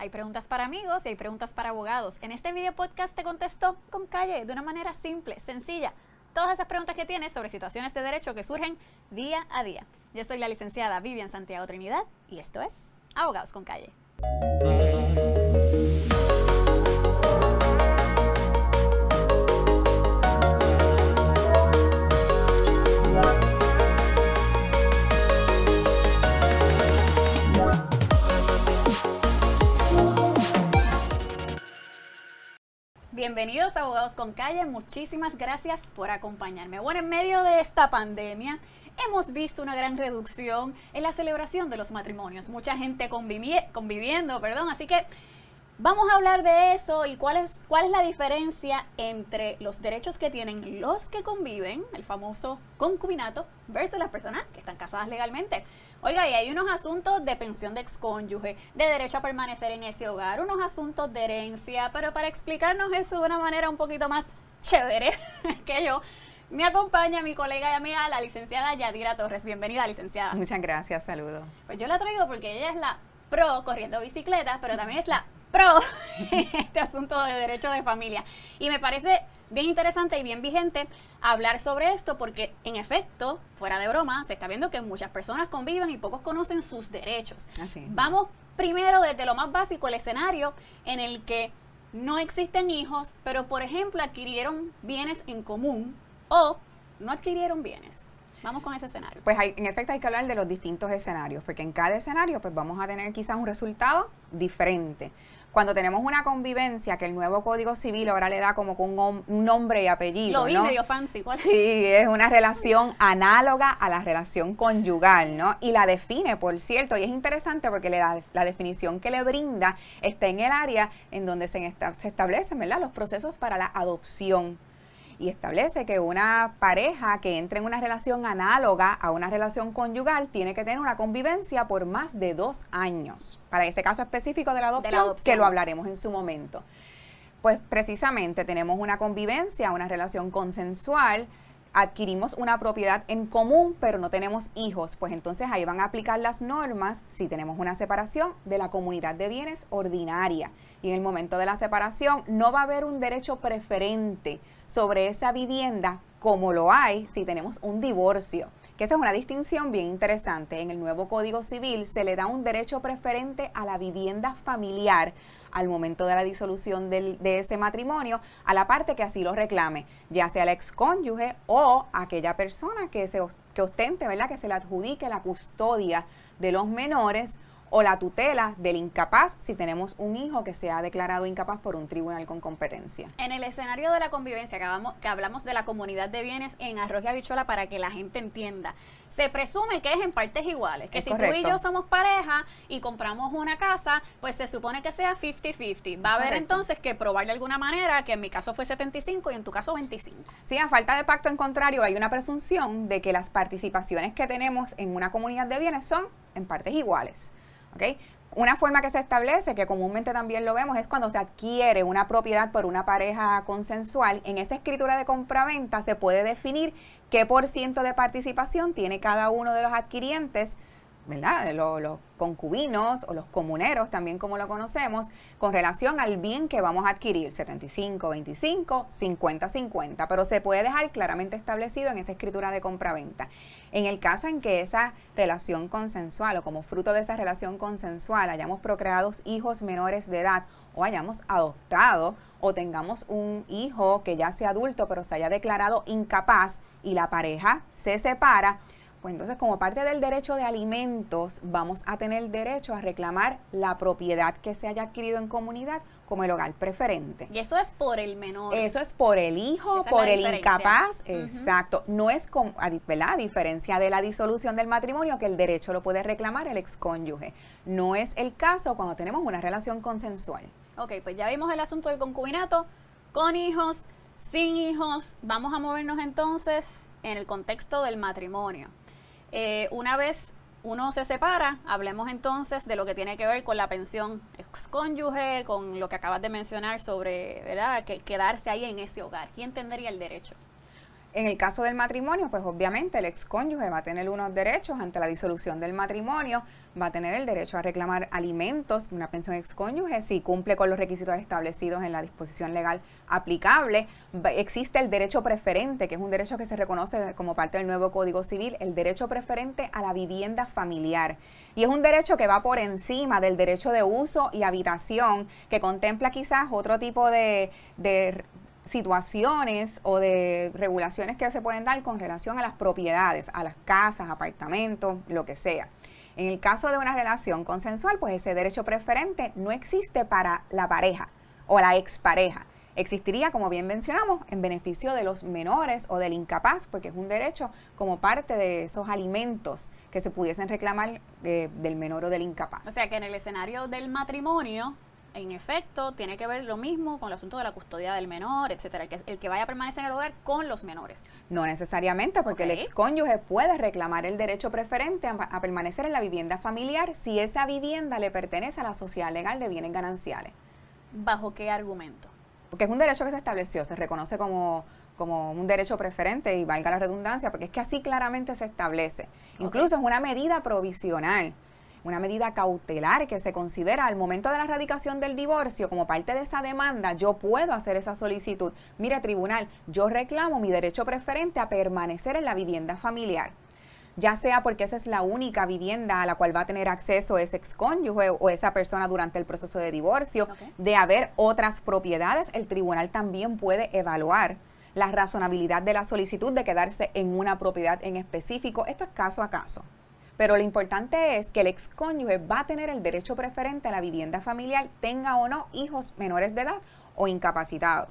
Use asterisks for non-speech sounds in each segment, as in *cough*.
Hay preguntas para amigos y hay preguntas para abogados. En este video podcast te contesto con calle, de una manera simple, sencilla, todas esas preguntas que tienes sobre situaciones de derecho que surgen día a día. Yo soy la licenciada Vivian Santiago Trinidad y esto es Abogados con Calle. Bienvenidos Abogados con Calle, muchísimas gracias por acompañarme. Bueno, en medio de esta pandemia hemos visto una gran reducción en la celebración de los matrimonios, mucha gente conviviendo, perdón, así que vamos a hablar de eso y cuál es, cuál es la diferencia entre los derechos que tienen los que conviven, el famoso concubinato, versus las personas que están casadas legalmente. Oiga, y hay unos asuntos de pensión de excónyuge, de derecho a permanecer en ese hogar, unos asuntos de herencia, pero para explicarnos eso de una manera un poquito más chévere *laughs* que yo, me acompaña mi colega y amiga, la licenciada Yadira Torres. Bienvenida, licenciada. Muchas gracias, saludo. Pues yo la traigo porque ella es la pro corriendo bicicletas, pero también es la pro *laughs* este asunto de derecho de familia. Y me parece bien interesante y bien vigente hablar sobre esto porque en efecto, fuera de broma, se está viendo que muchas personas conviven y pocos conocen sus derechos. Así Vamos primero desde lo más básico, el escenario en el que no existen hijos, pero por ejemplo adquirieron bienes en común o no adquirieron bienes. Vamos con ese escenario. Pues en efecto hay que hablar de los distintos escenarios, porque en cada escenario pues vamos a tener quizás un resultado diferente cuando tenemos una convivencia que el nuevo Código Civil ahora le da como con un, nombre y apellido. Lo vi medio fancy. ¿cuál? Sí, es una relación análoga a la relación conyugal, ¿no? Y la define, por cierto, y es interesante porque le da, la definición que le brinda está en el área en donde se, se establecen, ¿verdad? Los procesos para la adopción y establece que una pareja que entre en una relación análoga a una relación conyugal tiene que tener una convivencia por más de dos años. Para ese caso específico de la adopción, de la adopción. que lo hablaremos en su momento. Pues precisamente tenemos una convivencia, una relación consensual adquirimos una propiedad en común pero no tenemos hijos, pues entonces ahí van a aplicar las normas si tenemos una separación de la comunidad de bienes ordinaria. Y en el momento de la separación no va a haber un derecho preferente sobre esa vivienda como lo hay si tenemos un divorcio, que esa es una distinción bien interesante. En el nuevo Código Civil se le da un derecho preferente a la vivienda familiar al momento de la disolución del, de ese matrimonio a la parte que así lo reclame, ya sea el ex cónyuge o aquella persona que, se, ostente, ¿verdad? que se le adjudique la custodia de los menores o la tutela del incapaz si tenemos un hijo que se ha declarado incapaz por un tribunal con competencia. En el escenario de la convivencia, que hablamos, que hablamos de la comunidad de bienes en Arroyo Bichola, para que la gente entienda se presume que es en partes iguales. Que si tú y yo somos pareja y compramos una casa, pues se supone que sea 50-50. Va a haber entonces que probar de alguna manera que en mi caso fue 75 y en tu caso 25. Sí, a falta de pacto en contrario, hay una presunción de que las participaciones que tenemos en una comunidad de bienes son en partes iguales. ¿ok? Una forma que se establece, que comúnmente también lo vemos, es cuando se adquiere una propiedad por una pareja consensual. En esa escritura de compraventa se puede definir qué por ciento de participación tiene cada uno de los adquirientes ¿verdad? Los, concubinos o los comuneros, también como lo conocemos, con relación al bien que vamos a adquirir, 75, 25, 50, 50, pero se puede dejar claramente establecido en esa escritura de compraventa. En el caso en que esa relación consensual o como fruto de esa relación consensual hayamos procreado hijos menores de edad o hayamos adoptado o tengamos un hijo que ya sea adulto pero se haya declarado incapaz y la pareja se separa, pues entonces, como parte del derecho de alimentos, vamos a tener derecho a reclamar la propiedad que se haya adquirido en comunidad como el hogar preferente. Y eso es por el menor. Eso es por el hijo, por el incapaz. Exacto. No es, con, A diferencia de la disolución del matrimonio, que el derecho lo puede reclamar el excónyuge. No es el caso cuando tenemos una relación consensual. Ok, pues ya vimos el asunto del concubinato con hijos, sin hijos. Vamos a movernos entonces en el contexto del matrimonio. Eh, una vez uno se separa, hablemos entonces de lo que tiene que ver con la pensión ex-cónyuge, con lo que acabas de mencionar sobre, ¿verdad?, que quedarse ahí en ese hogar. ¿Quién tendría el derecho? En el caso del matrimonio, pues obviamente el excónyuge va a tener unos derechos ante la disolución del matrimonio, va a tener el derecho a reclamar alimentos, una pensión excónyuge, si cumple con los requisitos establecidos en la disposición legal aplicable. Existe el derecho preferente, que es un derecho que se reconoce como parte del nuevo Código Civil, el derecho preferente a la vivienda familiar. Y es un derecho que va por encima del derecho de uso y habitación, que contempla quizás otro tipo de, de situaciones o de regulaciones que se pueden dar con relación a las propiedades, a las casas, apartamentos, lo que sea. En el caso de una relación consensual, pues ese derecho preferente no existe para la pareja o la expareja. Existiría, como bien mencionamos, en beneficio de los menores o del incapaz, porque es un derecho como parte de esos alimentos que se pudiesen reclamar eh, del menor o del incapaz. O sea que en el escenario del matrimonio, en efecto, tiene que ver lo mismo con el asunto de la custodia del menor, etcétera, el que, el que vaya a permanecer en el hogar con los menores. No necesariamente, porque el el excónyuge puede reclamar el derecho preferente a, permanecer en la vivienda familiar si esa vivienda le pertenece a la sociedad legal de bienes gananciales. ¿Bajo qué argumento? Porque es un derecho que se estableció, se reconoce como, un derecho preferente y valga la redundancia, porque es que así claramente se establece. Incluso es una medida provisional una medida cautelar que se considera al momento de la erradicación del divorcio como parte de esa demanda, yo puedo hacer esa solicitud. Mire, tribunal, yo reclamo mi derecho preferente a permanecer en la vivienda familiar ya sea porque esa es la única vivienda a la cual va a tener acceso ese excónyuge o esa persona durante el proceso de divorcio, de haber otras propiedades, el tribunal también puede evaluar la razonabilidad de la solicitud de quedarse en una propiedad en específico. Esto es caso a caso. Pero lo importante es que el excónyuge va a tener el derecho preferente a la vivienda familiar, tenga o no hijos menores de edad o incapacitados.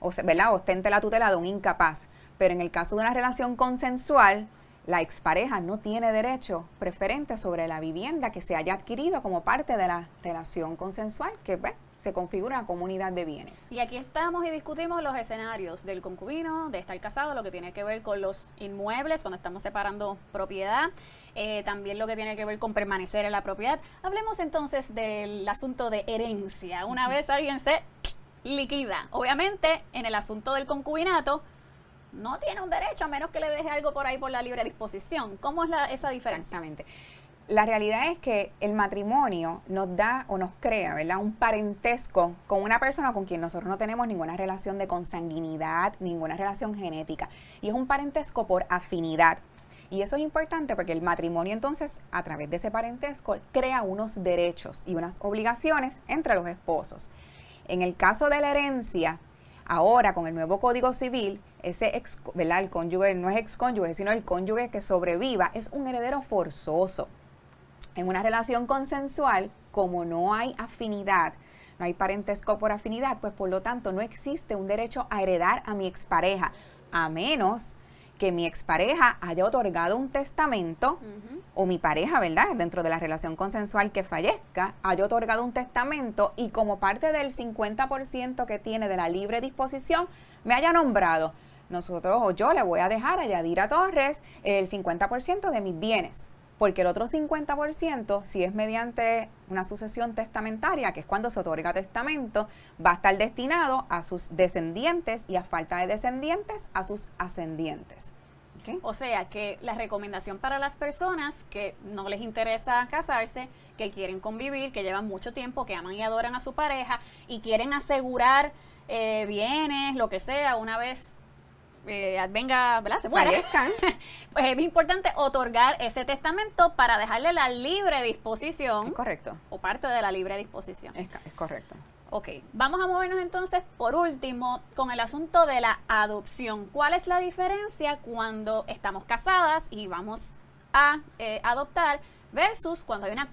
O sea, ¿verdad? Ostente la tutela de un incapaz. Pero en el caso de una relación consensual, la expareja no tiene derecho preferente sobre la vivienda que se haya adquirido como parte de la relación consensual, que ¿ves? Pues, se configura comunidad de bienes. Y aquí estamos y discutimos los escenarios del concubino, de estar casado, lo que tiene que ver con los inmuebles, cuando estamos separando propiedad, eh, también lo que tiene que ver con permanecer en la propiedad. Hablemos entonces del asunto de herencia. Una vez alguien se liquida, obviamente en el asunto del concubinato, no tiene un derecho a menos que le deje algo por ahí por la libre disposición. ¿Cómo es la, esa diferencia? Exactamente la realidad es que el matrimonio nos da o nos crea, ¿verdad? Un parentesco con una persona con quien nosotros no tenemos ninguna relación de consanguinidad, ninguna relación genética. Y es un parentesco por afinidad. Y eso es importante porque el matrimonio entonces, a través de ese parentesco, crea unos derechos y unas obligaciones entre los esposos. En el caso de la herencia, ahora con el nuevo Código Civil, ese ex, El cónyuge no es ex cónyuge, sino el cónyuge que sobreviva es un heredero forzoso. En una relación consensual, como no hay afinidad, no hay parentesco por afinidad, pues por lo tanto no existe un derecho a heredar a mi expareja, a menos que mi expareja haya otorgado un testamento, o mi pareja, ¿verdad? Dentro de la relación consensual que fallezca, haya otorgado un testamento y como parte del 50% que tiene de la libre disposición, me haya nombrado. Nosotros o yo le voy a dejar a Yadira Torres el 50% de mis bienes porque el otro 50%, si es mediante una sucesión testamentaria, que es cuando se otorga testamento, va a estar destinado a sus descendientes y a falta de descendientes, a sus ascendientes. O sea que la recomendación para las personas que no les interesa casarse, que quieren convivir, que llevan mucho tiempo, que aman y adoran a su pareja y quieren asegurar eh, bienes, lo que sea, una vez eh, venga, ¿verdad? Se fallezcan, *laughs* pues es importante otorgar ese testamento para dejarle la libre disposición. correcto. O parte de la libre disposición. Es, correcto. Ok, vamos a movernos entonces por último con el asunto de la adopción. ¿Cuál es la diferencia cuando estamos casadas y vamos a eh, adoptar versus cuando hay una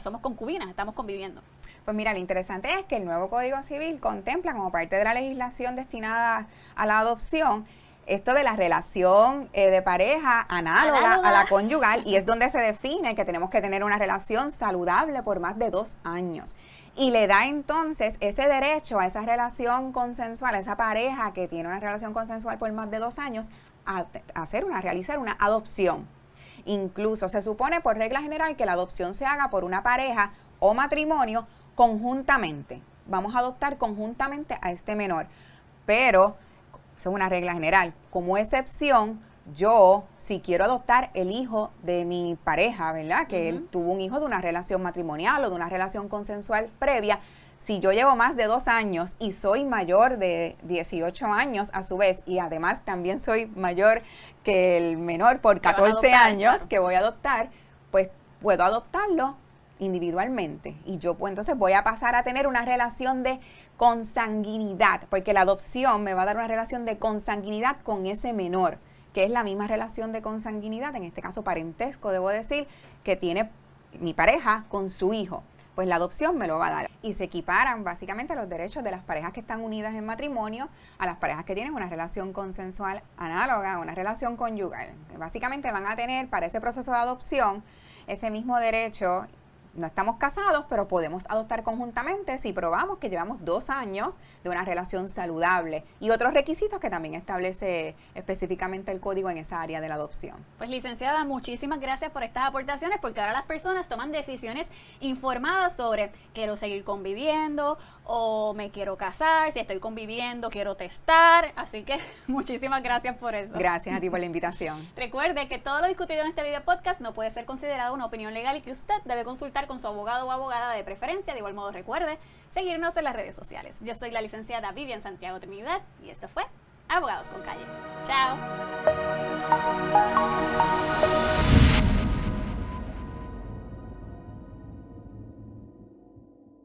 somos concubinas, estamos conviviendo? Pues mira, lo interesante es que el nuevo Código Civil contempla como parte de la legislación destinada a la adopción esto de la relación eh, de pareja análoga, a la conyugal y es donde se define que tenemos que tener una relación saludable por más de dos años. Y le da entonces ese derecho a esa relación consensual, a esa pareja que tiene una relación consensual por más de dos años, a, hacer una, a realizar una adopción. Incluso se supone por regla general que la adopción se haga por una pareja o matrimonio conjuntamente. Vamos a adoptar conjuntamente a este menor. Pero eso es una regla general. Como excepción, yo, si quiero adoptar el hijo de mi pareja, ¿verdad? Que él tuvo un hijo de una relación matrimonial o de una relación consensual previa, si yo llevo más de dos años y soy mayor de 18 años a su vez, y además también soy mayor que el menor por 14 años que voy a adoptar, pues puedo adoptarlo individualmente y yo pues entonces voy a pasar a tener una relación de consanguinidad, porque la adopción me va a dar una relación de consanguinidad con ese menor, que es la misma relación de consanguinidad, en este caso parentesco, debo decir, que tiene mi pareja con su hijo. Pues la adopción me lo va a dar. Y se equiparan básicamente los derechos de las parejas que están unidas en matrimonio a las parejas que tienen una relación consensual análoga, una relación conyugal. Básicamente van a tener para ese proceso de adopción ese mismo derecho no estamos casados, pero podemos adoptar conjuntamente si probamos que llevamos dos años de una relación saludable y otros requisitos que también establece específicamente el código en esa área de la adopción. Pues licenciada, muchísimas gracias por estas aportaciones porque ahora las personas toman decisiones informadas sobre quiero seguir conviviendo o me quiero casar, si estoy conviviendo, quiero testar. Así que *laughs* muchísimas gracias por eso. Gracias a ti por la *laughs* invitación. Recuerde que todo lo discutido en este video podcast no puede ser considerado una opinión legal y que usted debe consultar con su abogado o abogada de preferencia. De igual modo, recuerde seguirnos en las redes sociales. Yo soy la licenciada Vivian Santiago Trinidad y esto fue Abogados con Calle. Chao.